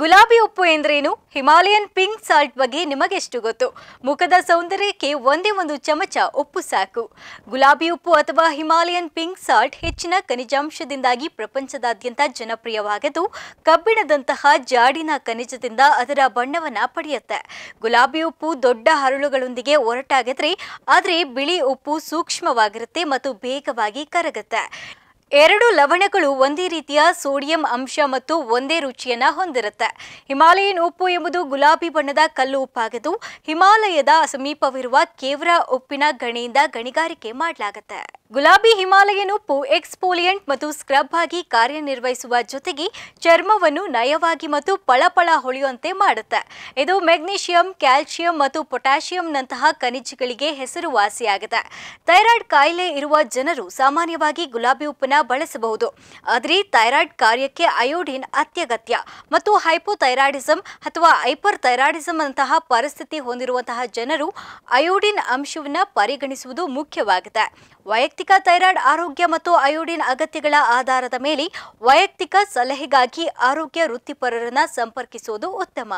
ಗುಲಾಬಿ ಉಪ್ಪು ಎಂದ್ರೇನು Himalayan pink salt ಬಗ್ಗೆ ನಿಮಗೆಷ್ಟು ಗೊತ್ತು ಮುಖದ ಸೌಂದರ್ಯಕ್ಕೆ ಒಂದೇ ಒಂದು ಚಮಚ ಉಪ್ಪು ಸಾಕು ಗುಲಾಬಿ ಉಪ್ಪು ಅಥವಾ ಹಿಮಾಲಯನ್ ಪಿಂಕ್ ಸಾಲ್ಟ್ ಹೆಚ್ಚಿನ ಖನಿಜಾಂಶದಿಂದಾಗಿ ಪ್ರಪಂಚದಾದ್ಯಂತ ಜನಪ್ರಿಯವಾಗದು ಕಬ್ಬಿಣದಂತಹ ಜಾಡಿನ ಖನಿಜದಿಂದ ಅದರ ಬಣ್ಣವನ್ನು ಪಡೆಯುತ್ತೆ ಗುಲಾಬಿ ಉಪ್ಪು ದೊಡ್ಡ ಹರಳುಗಳೊಂದಿಗೆ ಒರಟಾಗಿದ್ರೆ ಆದರೆ ಬಿಳಿ ಉಪ್ಪು ಸೂಕ್ಷ್ಮವಾಗಿರುತ್ತೆ ಮತ್ತು ವೇಗವಾಗಿ ಕರಗುತ್ತೆ ಎರಡು ಲವಣಗಳು ಒಂದೇ ರೀತಿಯ ಸೋಡಿಯಂ ಅಂಶ ಮತ್ತು ಒಂದೇ ರುಚಿಯನ್ನ ಹೊಂದಿರುತ್ತೆ ಹಿಮಾಲಯನ್ ಉಪ್ಪು ಎಂಬುದು ಗುಲಾಬಿ ಬಣ್ಣದ ಕಲ್ಲು ಉಪ್ಪಾಗಿದ್ದು ಹಿಮಾಲಯದ ಸಮೀಪವಿರುವ ಕೇವ್ರ ಉಪ್ಪಿನ ಗಣಿಯಿಂದ ಗಣಿಗಾರಿಕೆ ಮಾಡಲಾಗುತ್ತೆ ಗುಲಾಬಿ ಹಿಮಾಲಯನ್ ಉಪ್ಪು ಎಕ್ಸ್ಪೋಲಿಯಂಟ್ ಮತ್ತು ಸ್ಕ್ರಬ್ ಆಗಿ ಕಾರ್ಯನಿರ್ವಹಿಸುವ ಜೊತೆಗೆ ಚರ್ಮವನ್ನು ನಯವಾಗಿ ಮತ್ತು ಪಳಪಳ ಹೊಳೆಯುವಂತೆ ಮಾಡುತ್ತೆ ಇದು ಮೆಗ್ನೀಷಿಯಂ ಕ್ಯಾಲ್ಸಿಯಂ ಮತ್ತು ಪೊಟ್ಯಾಷಿಯಂನಂತಹ ಖನಿಜಗಳಿಗೆ ಹೆಸರುವಾಸಿಯಾಗಿದೆ ಥೈರಾಯ್ಡ್ ಕಾಯಿಲೆ ಇರುವ ಜನರು ಸಾಮಾನ್ಯವಾಗಿ ಗುಲಾಬಿ ಉಪ್ಪನ್ನ ಬಳಸಬಹುದು ಆದರೆ ಥೈರಾಯ್ಡ್ ಕಾರ್ಯಕ್ಕೆ ಅಯೋಡಿನ್ ಅತ್ಯಗತ್ಯ ಮತ್ತು ಹೈಪೋಥೈರಾಯ್ಡಿಸಮ್ ಅಥವಾ ಹೈಪರ್ ಥೈರಾಯ್ಡಿಸಮ್ ಅಂತಹ ಪರಿಸ್ಥಿತಿ ಹೊಂದಿರುವಂತಹ ಜನರು ಅಯೋಡಿನ್ ಅಂಶವನ್ನು ಪರಿಗಣಿಸುವುದು ಮುಖ್ಯವಾಗಿದೆ ವೈಯಕ್ತಿಕ ವೈಯಕ್ತಿಕ ಥೈರಾಯ್ಡ್ ಆರೋಗ್ಯ ಮತ್ತು ಅಯೋಡಿನ್ ಅಗತ್ಯಗಳ ಆಧಾರದ ಮೇಲೆ ವೈಯಕ್ತಿಕ ಸಲಹೆಗಾಗಿ ಆರೋಗ್ಯ ವೃತ್ತಿಪರರನ್ನ ಸಂಪರ್ಕಿಸುವುದು ಉತ್ತಮ